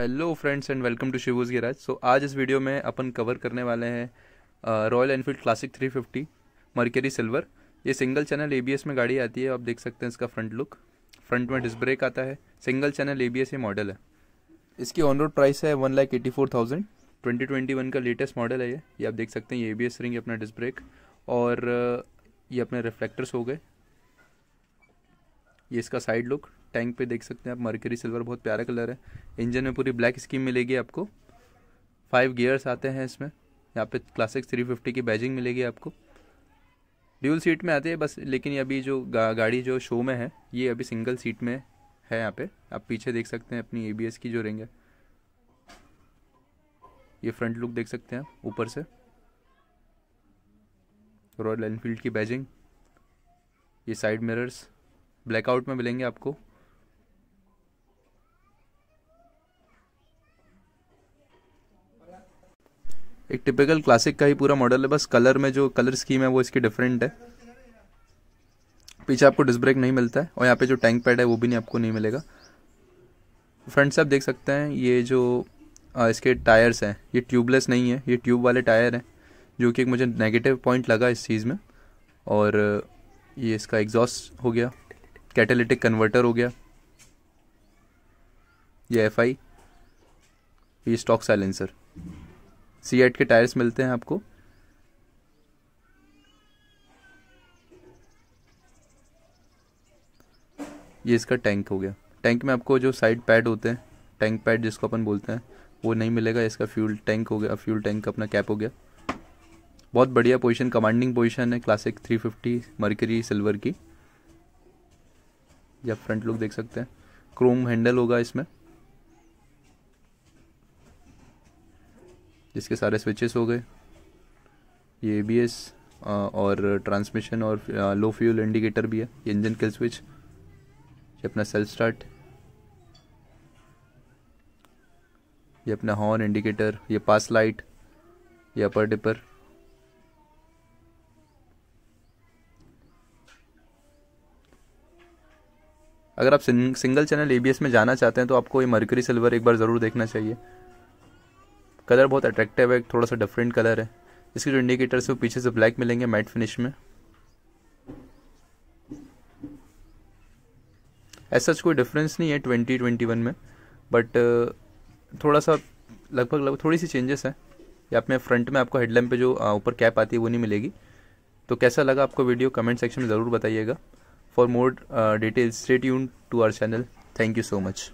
hello friends and welcome to Shivu's garage so आज इस video में अपन कवर करने वाले हैं royal enfield classic 350 mercury silver ये सिंगल चैनल एबीएस में गाड़ी आती है आप देख सकते हैं इसका फ्रंट लुक फ्रंट में डिस्क ब्रेक आता है सिंगल चैनल एबीएस ये मॉडल है इसकी ऑन रोड प्राइस है one lakh eighty four thousand twenty twenty one का लेटेस्ट मॉडल है ये ये आप देख सकते हैं ये ए बी एस रिंग अपना डिस्क ब्रेक और uh, ये अपने रिफ्लेक्टर्स हो गए ये इसका साइड लुक टैंक पे देख सकते हैं आप मरकरी सिल्वर बहुत प्यारा कलर है इंजन में पूरी ब्लैक स्कीम मिलेगी आपको फाइव गियर्स आते हैं इसमें यहाँ पे क्लासिक थ्री फिफ्टी की बैजिंग मिलेगी आपको ड्यूल सीट में आती है बस लेकिन अभी जो गा, गाड़ी जो शो में है ये अभी सिंगल सीट में है यहाँ पे आप पीछे देख सकते हैं अपनी ए की जो रिंग है ये फ्रंट लुक देख सकते हैं ऊपर से रॉयल एनफील्ड की बैजिंग ये साइड मिरर्स ब्लैकआउट में मिलेंगे आपको एक टिपिकल क्लासिक का ही पूरा मॉडल है बस कलर में जो कलर स्कीम है वो इसकी डिफरेंट है पीछे आपको डिस्क ब्रेक नहीं मिलता है और यहाँ पे जो टैंक पैड है वो भी नहीं आपको नहीं मिलेगा फ्रंट से आप देख सकते हैं ये जो आ, इसके टायर्स हैं ये ट्यूबलेस नहीं है ये ट्यूब वाले टायर हैं जो कि एक मुझे नेगेटिव पॉइंट लगा इस चीज़ में और ये इसका एग्जॉस्ट हो गया कैटेलिटिक कन्वर्टर हो गया ये एफ आई ये स्टॉक साइलेंसर सी एट के टायर्स मिलते हैं आपको ये इसका टैंक हो गया टैंक में आपको जो साइड पैड होते हैं टैंक पैड जिसको अपन बोलते हैं वो नहीं मिलेगा इसका फ्यूल टैंक हो गया फ्यूल टैंक अपना कैप हो गया बहुत बढ़िया पोजीशन कमांडिंग पोजीशन है क्लासिक 350 मर्करी सिल्वर की या फ्रंट लुक देख सकते हैं क्रोम हैंडल होगा इसमें जिसके सारे स्विचेस हो गए ये ए और ट्रांसमिशन और लो फ्यूल इंडिकेटर भी है ये इंजन किल स्विच ये अपना सेल स्टार्ट ये अपना हॉर्न इंडिकेटर ये पास लाइट ये अपर डिपर अगर आप सिंगल चैनल एबीएस में जाना चाहते हैं तो आपको ये मर्करी सिल्वर एक बार ज़रूर देखना चाहिए कलर बहुत अट्रैक्टिव है थोड़ा सा डिफरेंट कलर है इसके जो इंडिकेटर्स वो पीछे से ब्लैक मिलेंगे मैट फिनिश में ऐसा कोई डिफरेंस नहीं है ट्वेंटी ट्वेंटी वन में बट uh, थोड़ा सा लगभग लगभग थोड़ी सी चेंजेस है या अपने फ्रंट में आपको हेडलैम्प पे जो uh, ऊपर कैप आती है वो नहीं मिलेगी तो कैसा लगा आपको वीडियो कमेंट सेक्शन में ज़रूर बताइएगा फॉर मोर डिटेल्स स्टे यून to our channel thank you so much